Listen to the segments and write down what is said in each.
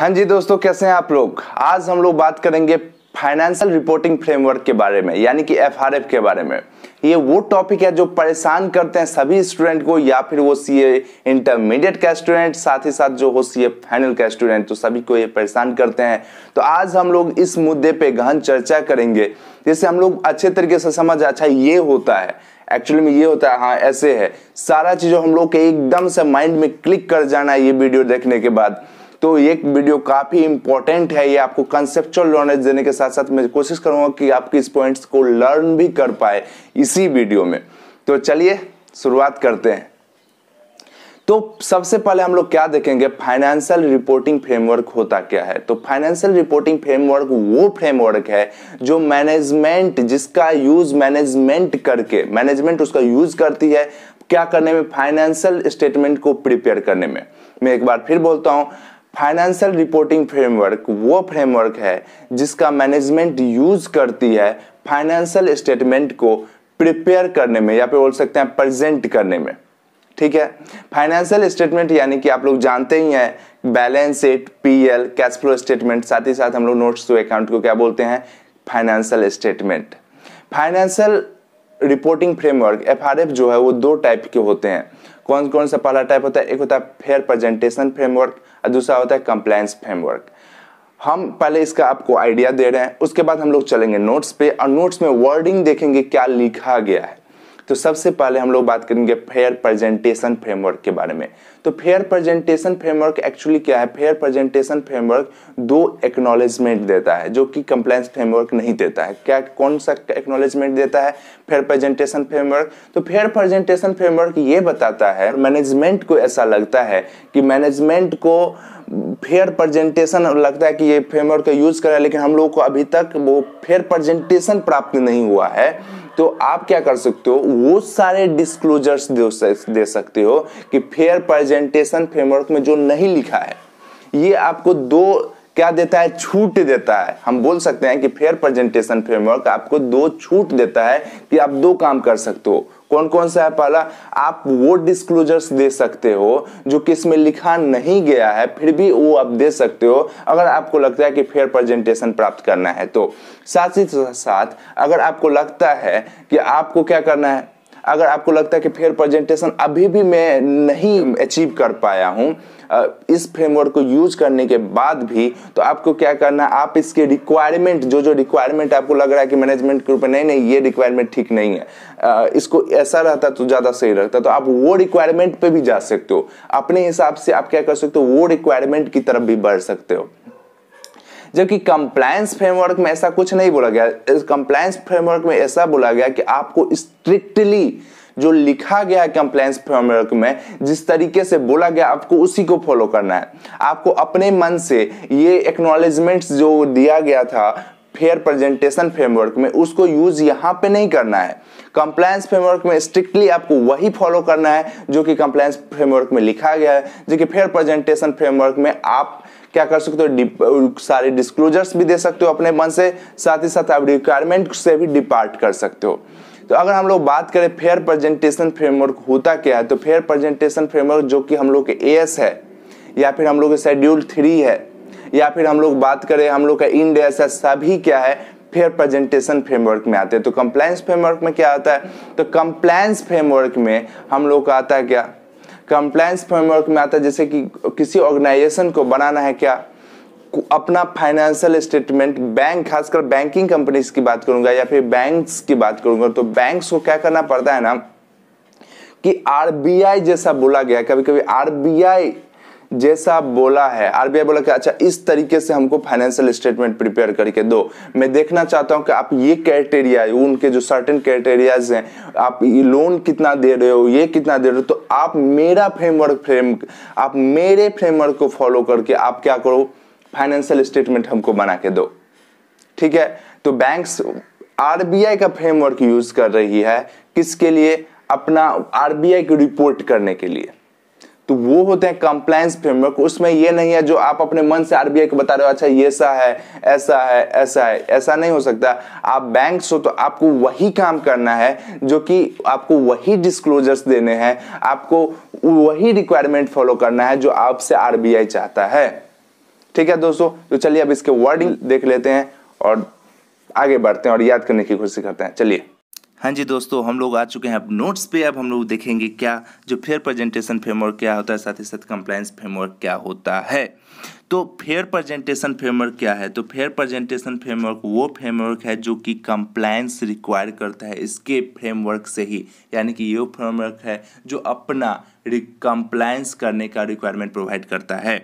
हाँ जी दोस्तों कैसे हैं आप लोग आज हम लोग बात करेंगे फाइनेंशियल रिपोर्टिंग फ्रेमवर्क के बारे में यानी कि एफ के बारे में ये वो टॉपिक है जो परेशान करते हैं सभी स्टूडेंट को या फिर वो सीए इंटरमीडिएट का स्टूडेंट साथ ही साथ जो हो सीए फाइनल का स्टूडेंट तो सभी को ये परेशान करते हैं तो आज हम लोग इस मुद्दे पे गहन चर्चा करेंगे जिससे हम लोग अच्छे तरीके से समझ अच्छा ये होता है एक्चुअली में ये होता है हाँ ऐसे है सारा चीज़ हम लोग के एकदम से माइंड में क्लिक कर जाना है ये वीडियो देखने के बाद तो ये वीडियो काफ़ी इंपॉर्टेंट है ये आपको कंसेप्चुअल नॉलेज देने के साथ साथ मैं कोशिश करूंगा कि आपके इस पॉइंट्स को लर्न भी कर पाए इसी वीडियो में तो चलिए शुरुआत करते हैं तो सबसे पहले हम लोग क्या देखेंगे फाइनेंशियल रिपोर्टिंग फ्रेमवर्क होता क्या है तो फाइनेंशियल रिपोर्टिंग फ्रेमवर्क वो फ्रेमवर्क है जो मैनेजमेंट जिसका यूज मैनेजमेंट करके मैनेजमेंट उसका यूज करती है क्या करने में फाइनेंशियल स्टेटमेंट को प्रिपेयर करने में मैं एक बार फिर बोलता हूं फाइनेंशियल रिपोर्टिंग फ्रेमवर्क वो फ्रेमवर्क है जिसका मैनेजमेंट यूज करती है फाइनेंशियल स्टेटमेंट को प्रिपेयर करने में या फिर बोल सकते हैं प्रेजेंट करने में ठीक है फाइनेंशियल स्टेटमेंट यानी कि आप लोग जानते ही हैं balance sheet PL cash flow statement साथ ही साथ हम लोग नोट्स टू अकाउंट को क्या बोलते हैं financial statement financial reporting framework F जो है वो दो टाइप के होते हैं कौन कौन सा पहला टाइप होता है एक होता है फेयर प्रेजेंटेशन फ्रेमवर्क और दूसरा होता है कंप्लायंस फ्रेमवर्क हम पहले इसका आपको आइडिया दे रहे हैं उसके बाद हम लोग चलेंगे नोट्स पे और नोट्स में वर्डिंग देखेंगे क्या लिखा गया है तो सबसे पहले हम लोग बात करेंगे फेयर प्रेजेंटेशन फ्रेमवर्क के बारे में तो फेयर प्रेजेंटेशन फ्रेमवर्क एक्चुअली क्या है फेयर प्रेजेंटेशन फ्रेमवर्क दो एक्नॉलेजमेंट देता है जो कि कंप्लेंस फ्रेमवर्क नहीं देता है क्या कौन सा एक्नॉलेजमेंट देता है फेयर प्रेजेंटेशन फ्रेमवर्क तो फेयर प्रेजेंटेशन फ्रेमवर्क ये बताता है मैनेजमेंट को ऐसा लगता है कि मैनेजमेंट को फेयर प्रेजेंटेशन लगता है कि ये फ्रेमवर्क का यूज़ करें लेकिन हम लोग को अभी तक वो फेयर प्रेजेंटेशन प्राप्त नहीं हुआ है तो आप क्या कर सकते हो वो सारे डिस्क्लोजर्स दे सकते हो कि फेयर प्रेजेंटेशन फ्रेमवर्क में जो नहीं लिखा है ये आपको दो क्या देता है छूट देता है हम बोल सकते हैं कि फेयर प्रेजेंटेशन फ्रेमवर्क आपको दो छूट देता है कि आप दो काम कर सकते हो कौन कौन सा है पहला आप वो डिस्क्लोजर्स दे सकते हो जो किस में लिखा नहीं गया है फिर भी वो आप दे सकते हो अगर आपको लगता है कि फेयर प्रेजेंटेशन प्राप्त करना है तो साथ ही साथ अगर आपको लगता है कि आपको क्या करना है अगर आपको लगता है कि फेयर प्रेजेंटेशन अभी भी मैं नहीं अचीव कर पाया हूँ इस फ्रेमवर्क को यूज करने के बाद भी तो आपको क्या करना है आप इसके रिक्वायरमेंट जो जो रिक्वायरमेंट आपको लग रहा है कि मैनेजमेंट के रूप में नहीं नहीं ये रिक्वायरमेंट ठीक नहीं है इसको ऐसा रहता तो ज़्यादा सही रहता तो आप वो रिक्वायरमेंट पे भी जा सकते हो अपने हिसाब से आप क्या कर सकते हो वो रिक्वायरमेंट की तरफ भी बढ़ सकते हो जबकि कंप्लायंस फ्रेमवर्क में ऐसा कुछ नहीं बोला गया कंप्लायंस फ्रेमवर्क में ऐसा बोला गया कि आपको स्ट्रिक्टली जो लिखा गया है कंप्लायंस फ्रेमवर्क में जिस तरीके से बोला गया आपको उसी को फॉलो करना है आपको अपने मन से ये एक्नोलेजमेंट जो दिया गया था फेयर प्रेजेंटेशन फ्रेमवर्क में उसको यूज यहाँ पे नहीं करना है कंप्लायंस फ्रेमवर्क में स्ट्रिक्टली आपको वही फॉलो करना है जो कि कंप्लायंस फ्रेमवर्क में लिखा गया है जो कि फेयर प्रेजेंटेशन फ्रेमवर्क में आप क्या कर सकते हो सारे डिस्क्लोजर्स भी दे सकते हो अपने मन से साथ ही साथ आप रिक्वायरमेंट से भी डिपार्ट कर सकते हो तो अगर हम लोग बात करें फेयर प्रेजेंटेशन फ्रेमवर्क होता क्या है तो फेयर प्रेजेंटेशन फ्रेमवर्क जो कि हम लोग के एस है या फिर हम लोग के शेड्यूल थ्री है या फिर हम लोग बात करें हम लोग का इंड ऐसा सभी क्या है फिर प्रेजेंटेशन फ्रेमवर्क में आते हैं तो कंप्लायंस फ्रेमवर्क में क्या आता है तो कंप्लायंस फ्रेमवर्क में हम लोग का आता है क्या कंप्लायंस फ्रेमवर्क में आता है जैसे कि किसी ऑर्गेनाइजेशन को बनाना है क्या अपना फाइनेंशियल स्टेटमेंट बैंक खासकर बैंकिंग कंपनीज की बात करूंगा या फिर बैंक्स की बात करूंगा तो बैंक्स को क्या करना पड़ता है ना कि आरबीआई जैसा बोला गया कभी कभी आरबीआई जैसा बोला है आरबीआई बोला कि अच्छा इस तरीके से हमको फाइनेंशियल स्टेटमेंट प्रिपेयर करके दो मैं देखना चाहता हूँ कि आप ये क्राइटेरिया उनके जो सर्टेन क्राइटेरियाज हैं आप लोन कितना दे रहे हो ये कितना दे रहे हो तो आप मेरा फ्रेमवर्क फ्रेम आप मेरे फ्रेमवर्क को फॉलो करके आप क्या करो फाइनेंशियल स्टेटमेंट हमको बना के दो ठीक है तो बैंक्स आरबीआई का फ्रेमवर्क यूज कर रही है किसके लिए अपना आरबीआई को रिपोर्ट करने के लिए तो वो होते हैं कंप्लायंस फ्रेमवर्क उसमें ये नहीं है जो आप अपने मन से आरबीआई को बता रहे हो अच्छा ये सा है ऐसा है ऐसा है ऐसा नहीं हो सकता आप बैंक हो तो आपको वही काम करना है जो कि आपको वही डिस्क्लोजर्स देने हैं आपको वही रिक्वायरमेंट फॉलो करना है जो आपसे आरबीआई चाहता है ठीक है दोस्तों तो चलिए अब इसके वर्डिंग देख लेते हैं और आगे बढ़ते हैं और याद करने की कोशिश करते हैं चलिए हाँ जी दोस्तों हम लोग आ चुके हैं अब नोट्स पे अब हम लोग देखेंगे क्या जो फेयर प्रेजेंटेशन फ्रेमवर्क क्या होता है साथ ही साथ कंप्लायंस फ्रेमवर्क क्या होता है तो फेयर प्रेजेंटेशन फ्रेमवर्क क्या है तो फेयर प्रेजेंटेशन फ्रेमवर्क वो फ्रेमवर्क है जो कि कंप्लायंस रिक्वायर करता है इसके फ्रेमवर्क से ही यानी कि ये फ्रेमवर्क है जो अपना कंप्लायंस करने का रिक्वायरमेंट प्रोवाइड करता है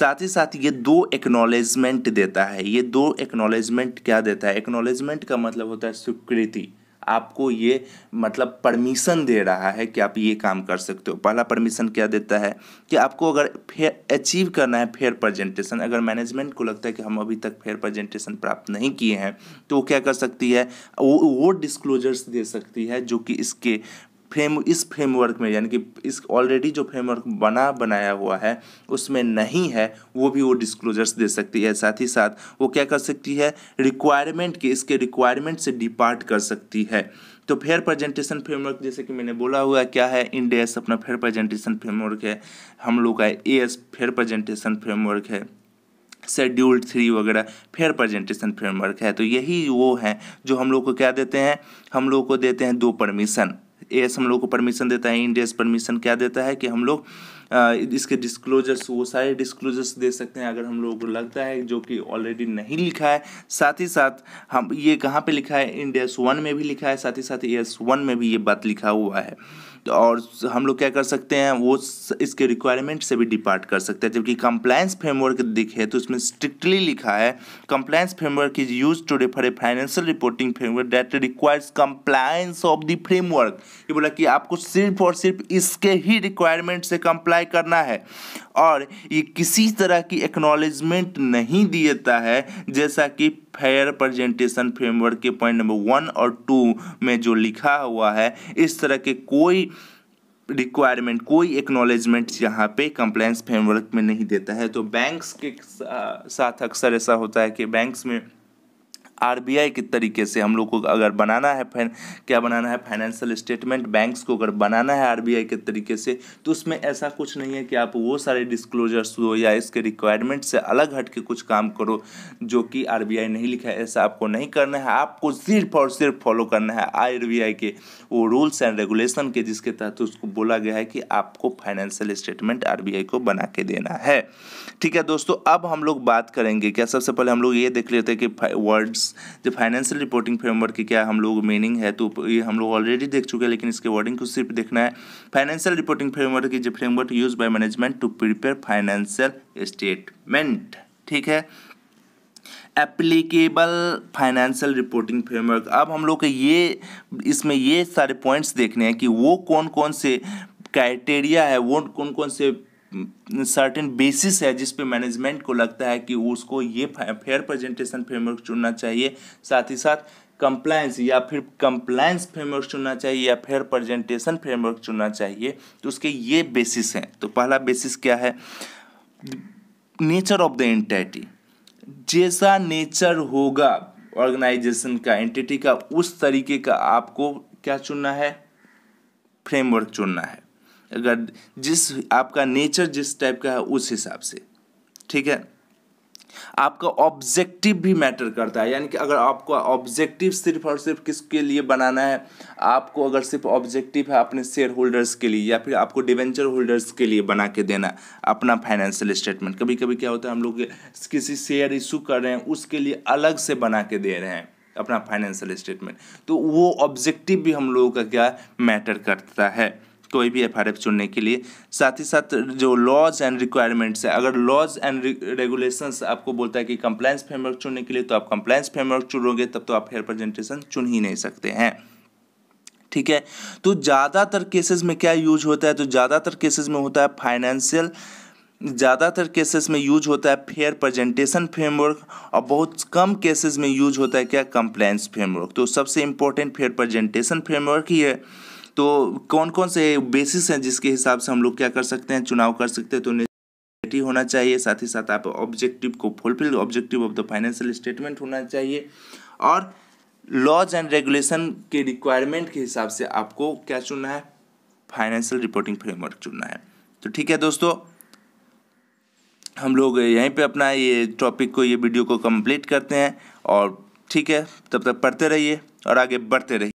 साथ ही साथ ये दो एक्नोलेजमेंट देता है ये दो एक्नोलेजमेंट क्या देता है एक्नॉलेजमेंट का मतलब होता है स्वीकृति आपको ये मतलब परमिशन दे रहा है कि आप ये काम कर सकते हो पहला परमिशन क्या देता है कि आपको अगर फेयर अचीव करना है फेयर प्रेजेंटेशन अगर मैनेजमेंट को लगता है कि हम अभी तक फेयर प्रेजेंटेशन प्राप्त नहीं किए हैं तो वो क्या कर सकती है वो वो डिस्क्लोजर्स दे सकती है जो कि इसके फ्रेम इस फ्रेमवर्क में यानी कि इस ऑलरेडी जो फ्रेमवर्क बना बनाया हुआ है उसमें नहीं है वो भी वो डिस्क्लोजर्स दे सकती है साथ ही साथ वो क्या कर सकती है रिक्वायरमेंट के इसके रिक्वायरमेंट से डिपार्ट कर सकती है तो फेयर प्रेजेंटेशन फ्रेमवर्क जैसे कि मैंने बोला हुआ क्या है इंडेस अपना फेयर प्रेजेंटेशन फ्रेमवर्क है हम लोग का A S fair presentation framework है शेड्यूल्ड थ्री वगैरह फेयर प्रेजेंटेशन फ्रेमवर्क है तो यही वो हैं जो हम लोग को क्या देते हैं हम लोग को देते हैं दो परमिशन एस हम लोग को परमिशन देता है इंड परमिशन क्या देता है कि हम लोग इसके डिस्क्लोजर्स वो सारे डिस्क्लोजर्स दे सकते हैं अगर हम लोगों को लगता है जो कि ऑलरेडी नहीं लिखा है साथ ही साथ हम ये कहाँ पे लिखा है इंडियस वन में भी लिखा है साथ ही साथ एस वन में भी ये बात लिखा हुआ है तो और हम लोग क्या कर सकते हैं वो इसके रिक्वायरमेंट से भी डिपार्ट कर सकते हैं जबकि कंप्लायंस फ्रेमवर्क दिखे तो उसमें स्ट्रिक्टली लिखा है compliance framework is use to refer a financial reporting framework that requires compliance of the framework ये बोला कि आपको सिर्फ और सिर्फ इसके ही रिक्वायरमेंट से कंप्लाई अप्लाई करना है और ये किसी तरह की एक्नॉलेजमेंट नहीं देता है जैसा कि फेयर प्रेजेंटेशन फ्रेमवर्क के पॉइंट नंबर वन और टू में जो लिखा हुआ है इस तरह के कोई रिक्वायरमेंट कोई एक्नॉलेजमेंट यहाँ पे कंप्लेंस फ्रेमवर्क में नहीं देता है तो बैंक्स के साथ अक्सर ऐसा होता है कि बैंक्स में आरबीआई के तरीके से हम लोग को अगर बनाना है फैन क्या बनाना है फाइनेंशियल स्टेटमेंट बैंक्स को अगर बनाना है आरबीआई के तरीके से तो उसमें ऐसा कुछ नहीं है कि आप वो सारे डिस्क्लोजर्स हो या इसके रिक्वायरमेंट से अलग हट के कुछ काम करो जो कि आर नहीं लिखा है ऐसा आपको नहीं करना है आपको सिर्फ और सिर्फ फॉलो करना है आर के वो रूल्स एंड रेगुलेशन के जिसके तहत उसको बोला गया है कि आपको फाइनेंशियल स्टेटमेंट आर को बना के देना है ठीक है दोस्तों अब हम लोग बात करेंगे क्या सबसे पहले हम लोग ये देख लेते हैं कि वर्ड्स जो फाइनेंशियल रिपोर्टिंग फ्रेमवर्क की क्या हम लोग मीनिंग है तो ये हम लोग ऑलरेडी देख चुके हैं लेकिन इसके वर्डिंग को सिर्फ देखना है फाइनेंशियल रिपोर्टिंग फ्रेमवर्क की जो framework use by management to prepare financial statement ठीक है एप्लीकेबल फाइनेंशियल रिपोर्टिंग फ्रेमवर्क अब हम लोग के ये इसमें ये सारे पॉइंट्स देखने हैं कि वो कौन कौन से क्राइटेरिया है वो कौन कौन से सर्टेन बेसिस है जिस पे मैनेजमेंट को लगता है कि उसको ये फेयर प्रेजेंटेशन फ्रेमवर्क चुनना चाहिए साथ ही साथ कंप्लायंस या फिर कंप्लायंस फ्रेमवर्क चुनना चाहिए या फिर प्रेजेंटेशन फ्रेमवर्क चुनना चाहिए तो उसके ये बेसिस हैं तो पहला बेसिस क्या है नेचर ऑफ द एंटिटी जैसा नेचर होगा ऑर्गेनाइजेशन का एंटिटी का उस तरीके का आपको क्या चुनना है फ्रेमवर्क चुनना है अगर जिस आपका नेचर जिस टाइप का है उस हिसाब से ठीक है आपका ऑब्जेक्टिव भी मैटर करता है यानी कि अगर आपको ऑब्जेक्टिव सिर्फ और सिर्फ किसके लिए बनाना है आपको अगर सिर्फ ऑब्जेक्टिव है अपने शेयर होल्डर्स के लिए या फिर आपको डिवेंचर होल्डर्स के लिए बना के देना अपना फाइनेंशियल स्टेटमेंट कभी कभी क्या होता है हम लोग किसी शेयर इशू कर रहे हैं उसके लिए अलग से बना के दे रहे हैं अपना फाइनेंशियल स्टेटमेंट तो वो ऑब्जेक्टिव भी हम लोगों का क्या मैटर करता है कोई भी एफ चुनने के लिए साथ ही साथ जो लॉज एंड रिक्वायरमेंट्स है अगर लॉज एंड रेगुलेशंस आपको बोलता है कि कंप्लायंस फ्रेमवर्क चुनने के लिए तो आप कंप्लायंस फ्रेमवर्क चुनोगे तब तो आप हेयर प्रेजेंटेशन चुन ही नहीं सकते हैं ठीक है तो ज़्यादातर केसेस में क्या यूज होता है तो ज़्यादातर केसेस में होता है फाइनेंशियल ज़्यादातर केसेस में यूज होता है फेयर प्रेजेंटेशन फ्रेमवर्क और बहुत कम केसेस में यूज होता है क्या कंप्लेंस फ्रेमवर्क तो सबसे इम्पोर्टेंट फेयर प्रेजेंटेशन फ्रेमवर्क ही है तो कौन कौन से बेसिस हैं जिसके हिसाब से हम लोग क्या कर सकते हैं चुनाव कर सकते हैं तो नेगेटिव होना चाहिए साथ ही साथ आप ऑब्जेक्टिव को fulfil objective of the financial statement होना चाहिए और लॉज एंड रेगुलेशन के रिक्वायरमेंट के हिसाब से आपको क्या चुनना है फाइनेंशियल रिपोर्टिंग फ्रेमवर्क चुनना है तो ठीक है दोस्तों हम लोग यहीं पे अपना ये टॉपिक को ये वीडियो को कंप्लीट करते हैं और ठीक है तब तक पढ़ते रहिए और आगे बढ़ते रहिए